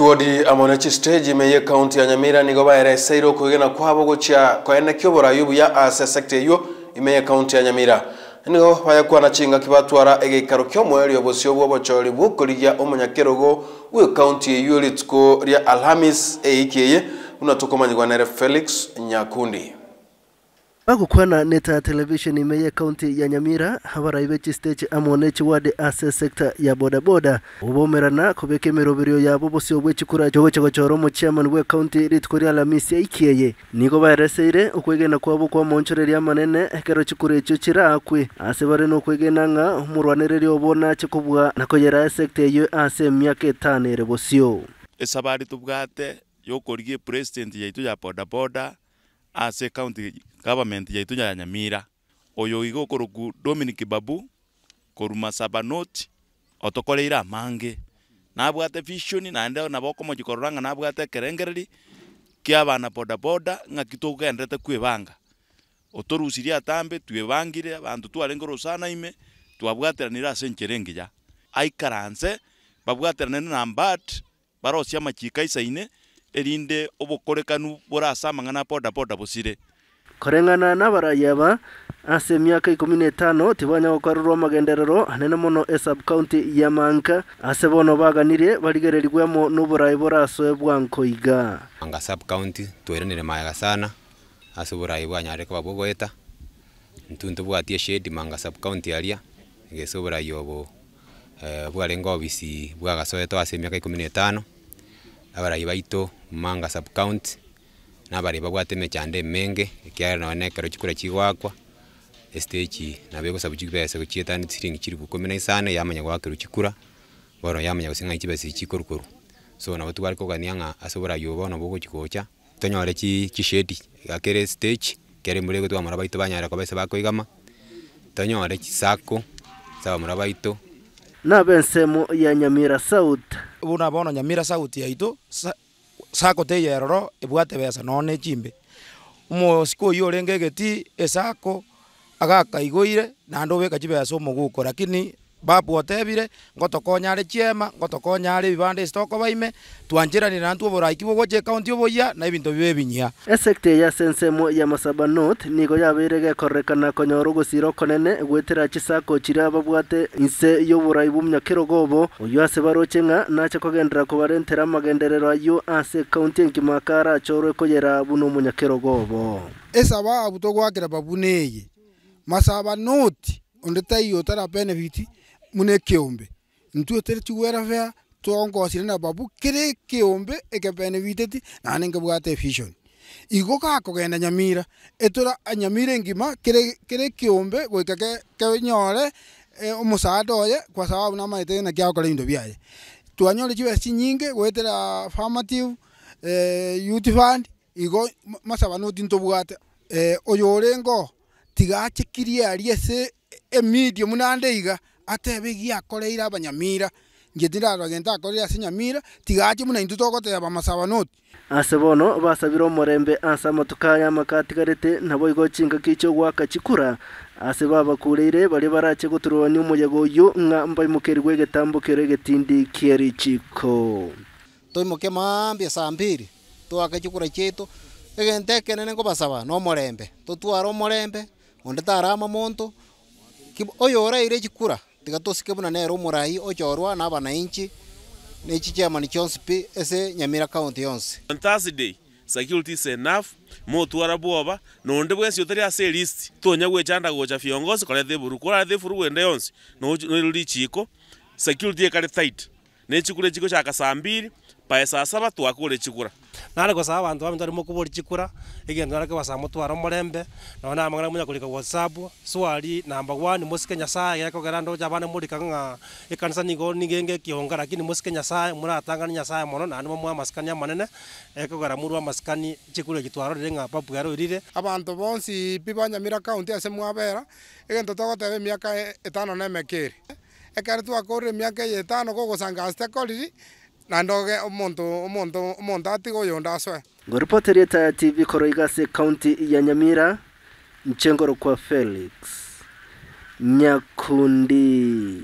wodi amone stage meye county ya nyamira nigo baereseirwo kwigana kwabo gochia kwaene yubu buya ase sector iyo imeye kaunti ya nyamira nigo na chinga kibatwara egeikaro kia bochori bosio bwa obochori bwokorigia omonyakerogo bwa ekaunti eywo rituko ria alhamis eikeye buna tokomanyigwa nere felix nyakundi na neta ya televisheni kaunti ya Nyamira abaraibechi stage amonechi wadi ase sekta ya bodaboda ubomerana kubeka emeroberio yabo bosio bwechikura choboche gochora omochiamani kaunti rituko ria alamisi aikeye nigo baereseire okwegena kwabo kwamonchoreria manene ekero chikura echio chirakwe ase bare na ng'a omorwanereri obo nache kobua nakoyera esekta eyo ase emiaka etano ere bosio ase tobwate yokorigia epresident yaitu ya bodaboda as a county government ya itunya ya nyamira oyo igokoruku Dominic Babu koruma Sabanot otokole otokoreira amange nabwate vision na na naende nabo okomochikororanga nabwate kerengereri kia abana bodaboda ng'aki togenderete otoru siri atambe tu twebangire abanto twarenge rosanaime nira ase ya engiya aikaranse babwateranene na mbat barosia amachika isaine erinde obokorekanu borase amang'ana bodaboda bosire koreng'ana na baraya ba ase emiaka ikomi na etano tibanya gokorerwa amagenderero anene mono esub county ya manka ase bono baganire barigereriwemo n'oborai borasoe bwa nkoiga anga sub county tweranire maega sana ase oborai bwanyare koba bogoeta ntunto bwatie shedi manga sub county aria gese oborai obo eh, bwarenge obisi bwagasoetwa ase emiaka ikomi na etano abarayi baito manga sub county nabareba bwateme chande menge na none ekero chikura chigwakwa estage nabe gosabu chibesa ni siringi chiri ku na isane yamanya gwakero chikura bono yamanya gosing'a chibesa chikorukoro so nabo twarikogania ng'a ase asobora obo nabo ogochigocha tonyore chi chishedi akere stage kere murego twamora baito banyara bese bakoyigama tonyore sako sa saamura baito nabe ensemo ya nyamira south buna bono nyamira sauti yaito sako te yeroro ebwate besa none chimbe umosiku uyu orenge egeti esako agakaigũire na andũ bekachi besa omoguko lakini otebire ngotokonya are chiema ngotokonya are bibande stoko baime twanjirani ntu oboraiki je county oboya na ibinto bibe binya esekte ya sensemo ya masaba north nigo yaberege korekana konyora ogosiro konene gwetera chisako chira babwate inse yoborai bumnyakero gobo uyu ase baroche ng'a nache kogendera kobarentera amagenderero ayo ase county enkimaka arachorwe koyera buno omunyakero gobo esaba abu togwakera eye masaba north onde taiyo tara benefit mune kiumbe ntu terti wera vea tuongosire na babu kiombe eke kiri kiumbe igebeneviteti nani ngebwate vision igo gakogenda nyamira etura nyamira ngima kiri kiri kiumbe gwika ke kenyore e, omusaada oye kwa sababu na maite na kiakora indo biaye twanyore chiwesi nyinge gwetera formative eh, youth fund igo masaba no tintobwate eh, oyo rengo tigachikirie ariese emidio e munande iga atebigia akoreire abanyamira ngetira arogente akorire ase nyamira tigachi muna intu togoteba bamasabanoti ase bono basabire omorembe ansa amatuka aya garete nabo igo chingaki ichio gwaka chikura ase babakureire bari barache goturwani omoyego oyo ng'a mbaimokeri gwa egetambo kero egetindi kieri chiko toimoke maambia saa mbiri twake chikura chitu egento ekenene ngobasaba na omorembe omorembe onde tarama monto oyo oraire chikura tiga tosikebuna nere omorai ochorwa na abananchi na echi chairman chonsi pi ase nyamira county yonsi on thursday security is enough motwara bwoba nonde bwensi otari ase list tonya gwechanda gocha fiongosi kore the buru kora the furu wende yonsi no no chiko security ekare tight nechikure chiko cha kasambiri paesa saba twakure chigura nare gosaba abantu abantu arimo kubura chikura igendo narake basa mutwara murembe no na mangana munya kulika whatsapp swali number 1 musike nyasaye yako garando jabana muri kanga ikanisa nigo nigenge kionga lakini musike nyasaye muratanga nyasaye mono na nimo amasikani amanene eko gara murwa amasikani chikure gitwaro renga papu yaro rire abantu bonsi bibanya mira ase mwabera igendo togotebe miaka e, etano nemekiri ekari twakore miaka etano gogosanga astekoriri na ndoge omonto omonto omonto atigo yo ndaswe ngoripoteria ta ya tv koroigase kaunti ya nyamira nchengoro kwa felix nyakundi